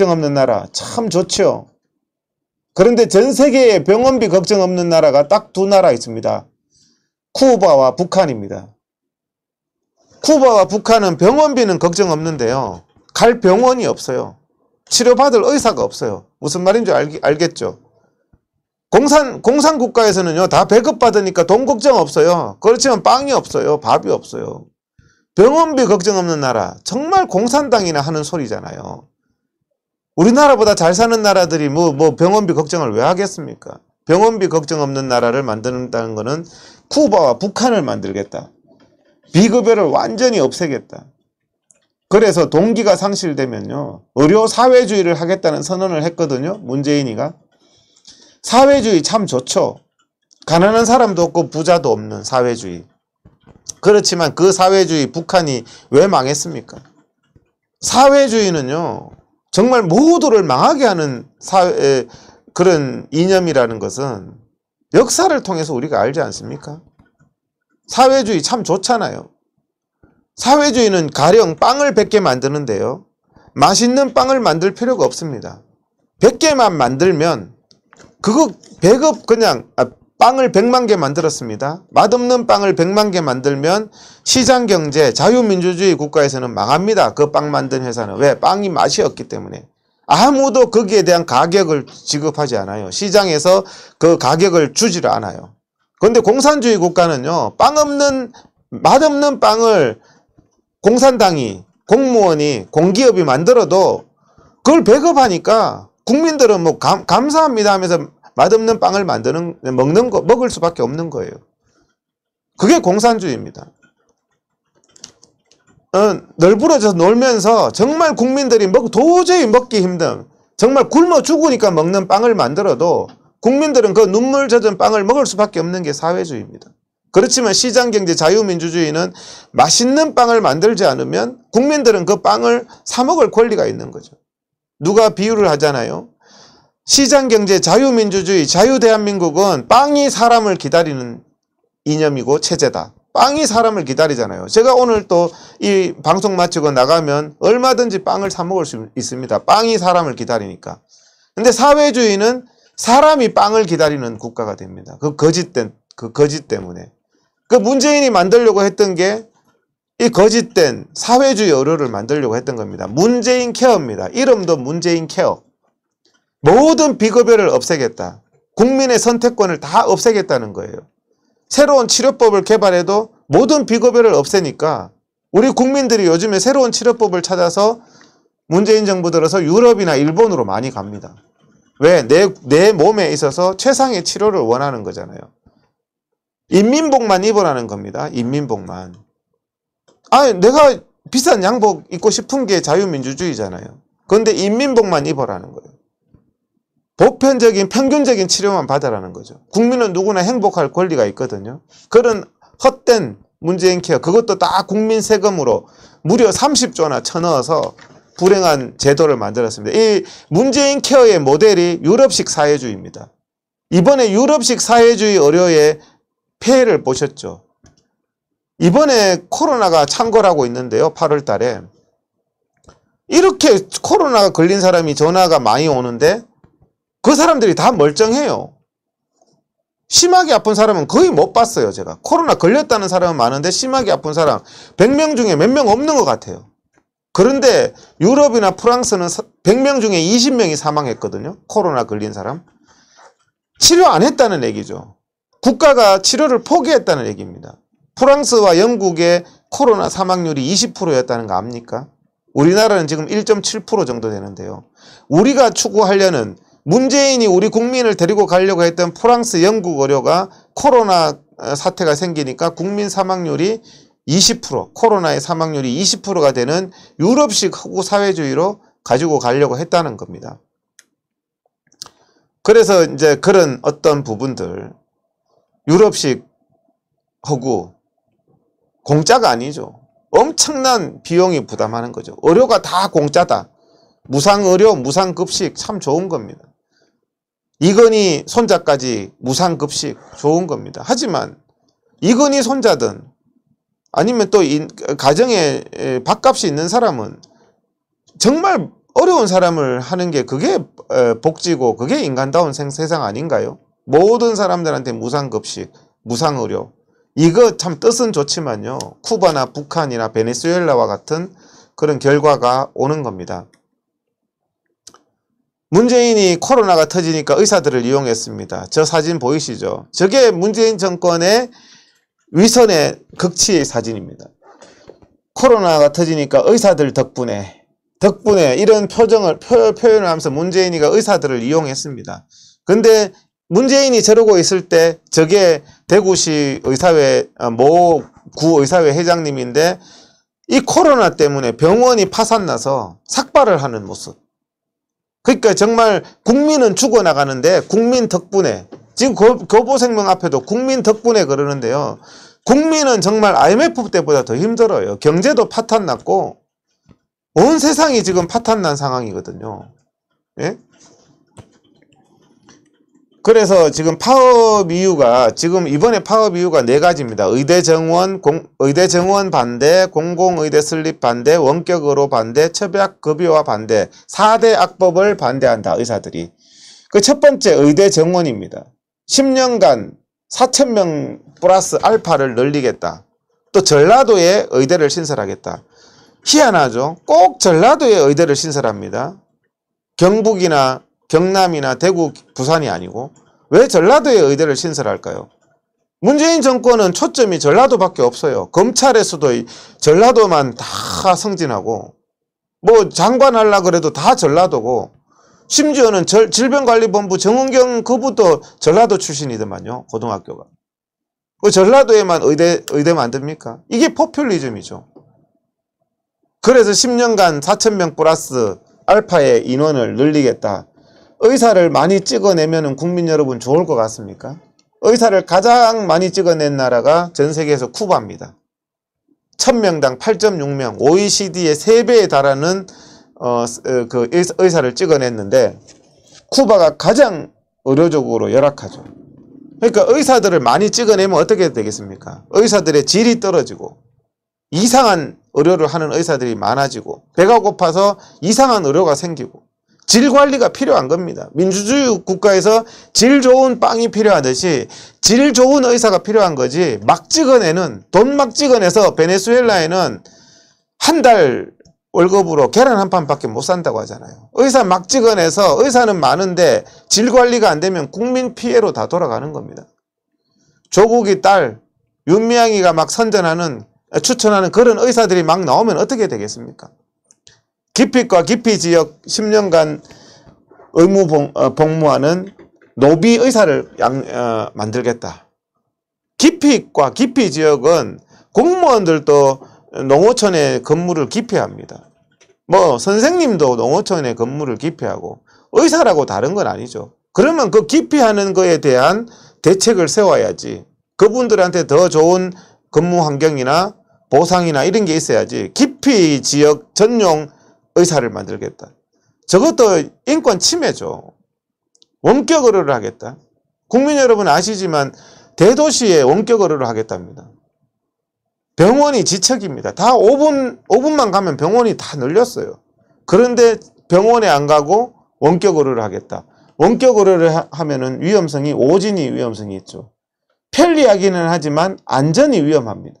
걱정 없는 나라 참 좋죠. 그런데 전 세계에 병원비 걱정 없는 나라가 딱 두 나라 있습니다. 쿠바와 북한입니다. 쿠바와 북한은 병원비는 걱정 없는데요. 갈 병원이 없어요. 치료받을 의사가 없어요. 무슨 말인지 알, 알겠죠? 공산, 공산국가에서는요, 다 배급받으니까 돈 걱정 없어요. 그렇지만 빵이 없어요. 밥이 없어요. 병원비 걱정 없는 나라. 정말 공산당이나 하는 소리잖아요. 우리나라보다 잘 사는 나라들이 뭐, 뭐 병원비 걱정을 왜 하겠습니까? 병원비 걱정 없는 나라를 만든다는 거는 쿠바와 북한을 만들겠다. 비급여를 완전히 없애겠다. 그래서 동기가 상실되면요. 의료 사회주의를 하겠다는 선언을 했거든요. 문재인이가. 사회주의 참 좋죠. 가난한 사람도 없고 부자도 없는 사회주의. 그렇지만 그 사회주의 북한이 왜 망했습니까? 사회주의는요. 정말 모두를 망하게 하는 사회의 그런 이념이라는 것은 역사를 통해서 우리가 알지 않습니까? 사회주의 참 좋잖아요. 사회주의는 가령 빵을 100개 만드는데요. 맛있는 빵을 만들 필요가 없습니다. 100개만 만들면 그거 100업 그냥 아, 빵을 100만 개 만들었습니다. 맛없는 빵을 100만 개 만들면 시장경제, 자유민주주의 국가에서는 망합니다. 그 빵 만든 회사는. 왜? 빵이 맛이 없기 때문에. 아무도 거기에 대한 가격을 지급하지 않아요. 시장에서 그 가격을 주지를 않아요. 그런데 공산주의 국가는요. 빵 없는, 맛없는 빵을 공산당이, 공무원이, 공기업이 만들어도 그걸 배급하니까 국민들은 뭐 감, 감사합니다 하면서 맛없는 빵을 만드는 먹는 거 먹을 수밖에 없는 거예요. 그게 공산주의입니다. 어, 널브러져 놀면서 정말 국민들이 먹, 도저히 먹기 힘든 정말 굶어 죽으니까 먹는 빵을 만들어도 국민들은 그 눈물 젖은 빵을 먹을 수밖에 없는 게 사회주의입니다. 그렇지만 시장경제 자유민주주의는 맛있는 빵을 만들지 않으면 국민들은 그 빵을 사먹을 권리가 있는 거죠. 누가 비유를 하잖아요. 시장경제 자유민주주의 자유대한민국은 빵이 사람을 기다리는 이념이고 체제다. 빵이 사람을 기다리잖아요. 제가 오늘 또 이 방송 마치고 나가면 얼마든지 빵을 사 먹을 수 있습니다. 빵이 사람을 기다리니까. 근데 사회주의는 사람이 빵을 기다리는 국가가 됩니다. 그 거짓, 된그 거짓 때문에. 그 문재인이 만들려고 했던 게 이 거짓된 사회주의 의료를 만들려고 했던 겁니다. 문재인 케어입니다. 이름도 문재인 케어. 모든 비급여를 없애겠다. 국민의 선택권을 다 없애겠다는 거예요. 새로운 치료법을 개발해도 모든 비급여를 없애니까 우리 국민들이 요즘에 새로운 치료법을 찾아서 문재인 정부 들어서 유럽이나 일본으로 많이 갑니다. 왜? 내, 내 몸에 있어서 최상의 치료를 원하는 거잖아요. 인민복만 입으라는 겁니다. 인민복만. 아니 내가 비싼 양복 입고 싶은 게 자유민주주의잖아요. 그런데 인민복만 입어라는 거예요. 보편적인 평균적인 치료만 받아라는 거죠. 국민은 누구나 행복할 권리가 있거든요. 그런 헛된 문재인 케어 그것도 다 국민 세금으로 무려 30조나 쳐넣어서 불행한 제도를 만들었습니다. 이 문재인 케어의 모델이 유럽식 사회주의입니다. 이번에 유럽식 사회주의 의료의 폐해를 보셨죠. 이번에 코로나가 창궐하고 있는데요. 8월 달에. 이렇게 코로나가 걸린 사람이 전화가 많이 오는데 그 사람들이 다 멀쩡해요. 심하게 아픈 사람은 거의 못 봤어요. 제가 코로나 걸렸다는 사람은 많은데 심하게 아픈 사람 100명 중에 몇 명 없는 것 같아요. 그런데 유럽이나 프랑스는 100명 중에 20명이 사망했거든요. 코로나 걸린 사람. 치료 안 했다는 얘기죠. 국가가 치료를 포기했다는 얘기입니다. 프랑스와 영국의 코로나 사망률이 20%였다는 거 압니까? 우리나라는 지금 1.7% 정도 되는데요. 우리가 추구하려는 문재인이 우리 국민을 데리고 가려고 했던 프랑스, 영국 의료가 코로나 사태가 생기니까 국민 사망률이 20% 코로나의 사망률이 20%가 되는 유럽식 허구 사회주의로 가지고 가려고 했다는 겁니다. 그래서 이제 그런 어떤 부분들 유럽식 허구 공짜가 아니죠. 엄청난 비용이 부담하는 거죠. 의료가 다 공짜다. 무상의료, 무상급식 참 좋은 겁니다. 이건희 손자까지 무상급식 좋은 겁니다. 하지만 이건희 손자든 아니면 또 이, 가정에 밥값이 있는 사람은 정말 어려운 사람을 하는 게 그게 복지고 그게 인간다운 세상 아닌가요? 모든 사람들한테 무상급식, 무상의료 이거 참 뜻은 좋지만요. 쿠바나 북한이나 베네수엘라와 같은 그런 결과가 오는 겁니다. 문재인이 코로나가 터지니까 의사들을 이용했습니다. 저 사진 보이시죠? 저게 문재인 정권의 위선의 극치의 사진입니다. 코로나가 터지니까 의사들 덕분에 덕분에 이런 표정을 표, 표현을 하면서 문재인이가 의사들을 이용했습니다. 근데 문재인이 저러고 있을 때 저게 대구시 의사회 어, 모 구의사회 회장님인데 이 코로나 때문에 병원이 파산나서 삭발을 하는 모습 그러니까 정말 국민은 죽어나가는데 국민 덕분에 지금 교보생명 앞에도 국민 덕분에 그러는데요. 국민은 정말 IMF 때보다 더 힘들어요. 경제도 파탄 났고 온 세상이 지금 파탄 난 상황이거든요. 예? 그래서 지금 파업 이유가 지금 이번에 파업 이유가 네 가지입니다. 의대 정원 공, 의대 정원 반대, 공공의대 설립 반대, 원격으로 반대, 처벽 급여와 반대, 4대 악법을 반대한다 의사들이. 그 첫 번째 의대 정원입니다. 10년간 4천 명 플러스 알파를 늘리겠다. 또 전라도에 의대를 신설하겠다. 희한하죠. 꼭 전라도에 의대를 신설합니다. 경북이나 경남이나 대구, 부산이 아니고 왜 전라도에 의대를 신설할까요? 문재인 정권은 초점이 전라도밖에 없어요. 검찰에서도 전라도만 다 성진하고 뭐 장관하려 그래도 다 전라도고 심지어는 절, 질병관리본부 정은경 그부도 전라도 출신이더만요. 고등학교가. 그 전라도에만 의대, 의대 만듭니까? 이게 포퓰리즘이죠. 그래서 10년간 4천명 플러스 알파의 인원을 늘리겠다. 의사를 많이 찍어내면 국민 여러분 좋을 것 같습니까? 의사를 가장 많이 찍어낸 나라가 전 세계에서 쿠바입니다. 1000명당 8.6명, OECD의 3배에 달하는 어, 어 그 의사를 찍어냈는데 쿠바가 가장 의료적으로 열악하죠. 그러니까 의사들을 많이 찍어내면 어떻게 되겠습니까? 의사들의 질이 떨어지고 이상한 의료를 하는 의사들이 많아지고 배가 고파서 이상한 의료가 생기고 질 관리가 필요한 겁니다. 민주주의 국가에서 질 좋은 빵이 필요하듯이 질 좋은 의사가 필요한 거지 막 찍어내는 돈 막 찍어내서 베네수엘라에는 한 달 월급으로 계란 한 판밖에 못 산다고 하잖아요. 의사 막 찍어내서 의사는 많은데 질 관리가 안 되면 국민 피해로 다 돌아가는 겁니다. 조국이 딸 윤미향이가 막 선전하는 아, 추천하는 그런 의사들이 막 나오면 어떻게 되겠습니까? 기픽과 기피 지역 10년간 의무 봉, 어, 복무하는 노비 의사를 양, 어, 만들겠다. 기피과 기피 지역은 공무원들도 농어촌에 근무를 기피합니다. 뭐 선생님도 농어촌에 근무를 기피하고 의사라고 다른 건 아니죠. 그러면 그 기피하는 거에 대한 대책을 세워야지 그분들한테 더 좋은 근무 환경이나 보상이나 이런 게 있어야지 기피 지역 전용 의사를 만들겠다. 저것도 인권 침해죠. 원격 의료를 하겠다. 국민 여러분 아시지만 대도시에 원격 의료를 하겠답니다. 병원이 지척입니다. 다 5분, 5분만 가면 병원이 다 늘렸어요. 그런데 병원에 안 가고 원격 의료를 하겠다. 원격 의료를 하면은 위험성이, 오진이 위험성이 있죠. 편리하기는 하지만 안전이 위험합니다.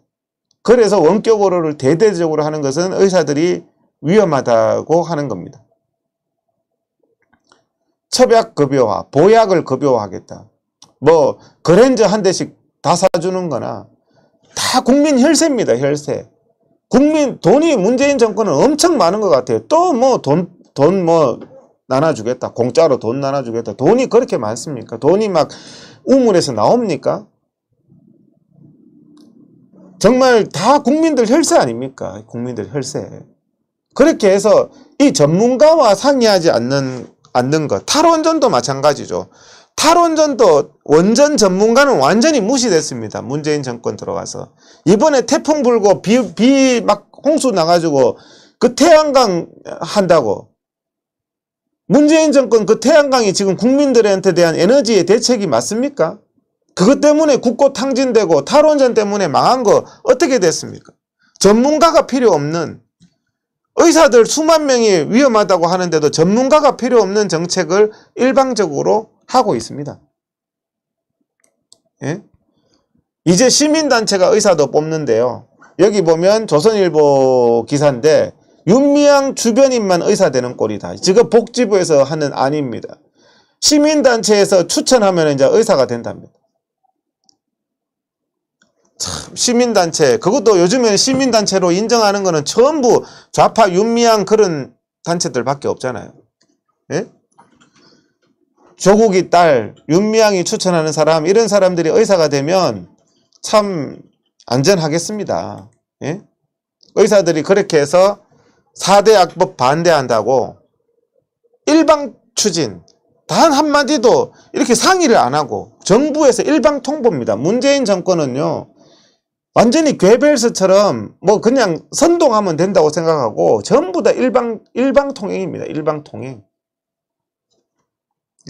그래서 원격 의료를 대대적으로 하는 것은 의사들이 위험하다고 하는 겁니다. 첩약 급여화, 보약을 급여화하겠다. 뭐 그랜저 한 대씩 다 사주는 거나 다 국민 혈세입니다. 혈세. 국민 돈이 문재인 정권은 엄청 많은 것 같아요. 또 뭐 돈돈뭐 뭐 나눠주겠다. 공짜로 돈 나눠주겠다. 돈이 그렇게 많습니까? 돈이 막 우물에서 나옵니까? 정말 다 국민들 혈세 아닙니까? 국민들 혈세. 그렇게 해서 이 전문가와 상의하지 않는 않는 것 탈원전도 마찬가지죠. 탈원전도 원전 전문가는 완전히 무시됐습니다. 문재인 정권 들어가서 이번에 태풍 불고 비비 막 홍수 나가지고 그 태양광 한다고 문재인 정권 그 태양광이 지금 국민들한테 대한 에너지의 대책이 맞습니까? 그것 때문에 국고 탕진되고 탈원전 때문에 망한 거 어떻게 됐습니까? 전문가가 필요 없는 의사들 수만 명이 위험하다고 하는데도 전문가가 필요 없는 정책을 일방적으로 하고 있습니다. 예? 이제 시민단체가 의사도 뽑는데요. 여기 보면 조선일보 기사인데 윤미향 주변인만 의사 되는 꼴이다. 지금 복지부에서 하는 아닙니다 시민단체에서 추천하면 이제 의사가 된답니다. 참 시민단체 그것도 요즘에는 시민단체로 인정하는 거는 전부 좌파 윤미향 그런 단체들밖에 없잖아요. 예? 조국이 딸 윤미향이 추천하는 사람 이런 사람들이 의사가 되면 참 안전하겠습니다. 예? 의사들이 그렇게 해서 4대 악법 반대한다고 일방 추진 단 한마디도 이렇게 상의를 안 하고 정부에서 일방 통보입니다. 문재인 정권은요. 완전히 괴벨스처럼 뭐 그냥 선동하면 된다고 생각하고 전부 다 일방 일방통행입니다. 일방통행.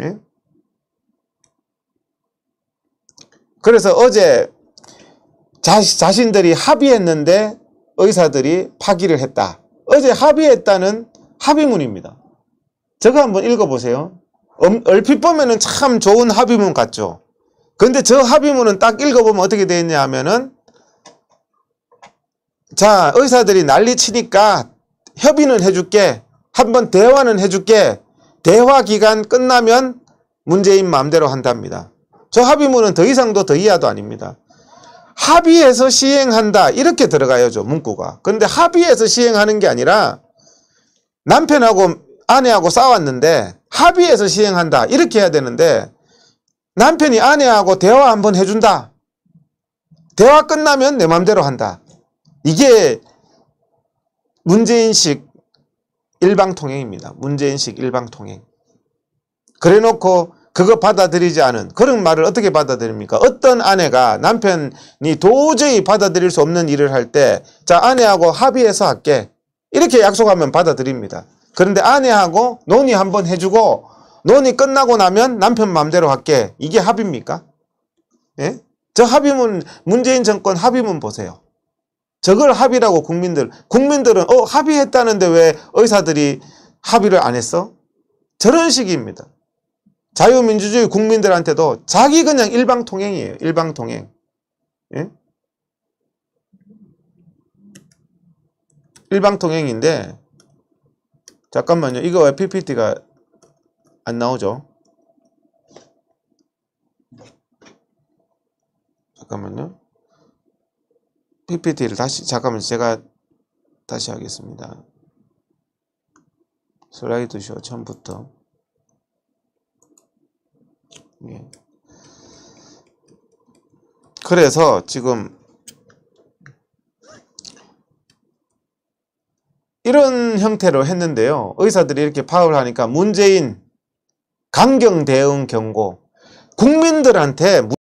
예? 그래서 어제 자, 자신들이 합의했는데 의사들이 파기를 했다. 어제 합의했다는 합의문입니다. 저거 한번 읽어보세요. 음, 얼핏 보면 참 좋은 합의문 같죠. 근데 저 합의문은 딱 읽어보면 어떻게 되어 있냐 하면은 자 의사들이 난리 치니까 협의는 해줄게 한번 대화는 해줄게 대화 기간 끝나면 문재인 마음대로 한답니다. 저 합의문은 더 이상도 더 이하도 아닙니다. 합의해서 시행한다 이렇게 들어가야죠 문구가. 근데 합의해서 시행하는 게 아니라 남편하고 아내하고 싸웠는데 합의해서 시행한다 이렇게 해야 되는데 남편이 아내하고 대화 한번 해준다. 대화 끝나면 내 맘대로 한다. 이게 문재인식 일방통행입니다. 문재인식 일방통행. 그래놓고 그거 받아들이지 않은 그런 말을 어떻게 받아들입니까? 어떤 아내가 남편이 도저히 받아들일 수 없는 일을 할 때자 아내하고 합의해서 할게 이렇게 약속하면 받아들입니다. 그런데 아내하고 논의 한번 해주고 논의 끝나고 나면 남편 마음대로 할게 이게 합의입니까? 예? 저 합의문 문재인 정권 합의문 보세요. 저걸 합의라고 국민들 국민들은 어 합의했다는데 왜 의사들이 합의를 안 했어? 저런 식입니다. 자유민주주의 국민들한테도 자기 그냥 일방통행이에요. 일방통행. 예? 일방통행인데 잠깐만요. 이거 왜 PPT가 안 나오죠? 잠깐만요. PPT를 다시 잠깐만 제가 다시 하겠습니다. 슬라이드쇼 처음부터 예. 그래서 지금 이런 형태로 했는데요. 의사들이 이렇게 파업을 하니까 문재인 강경 대응 경고 국민들한테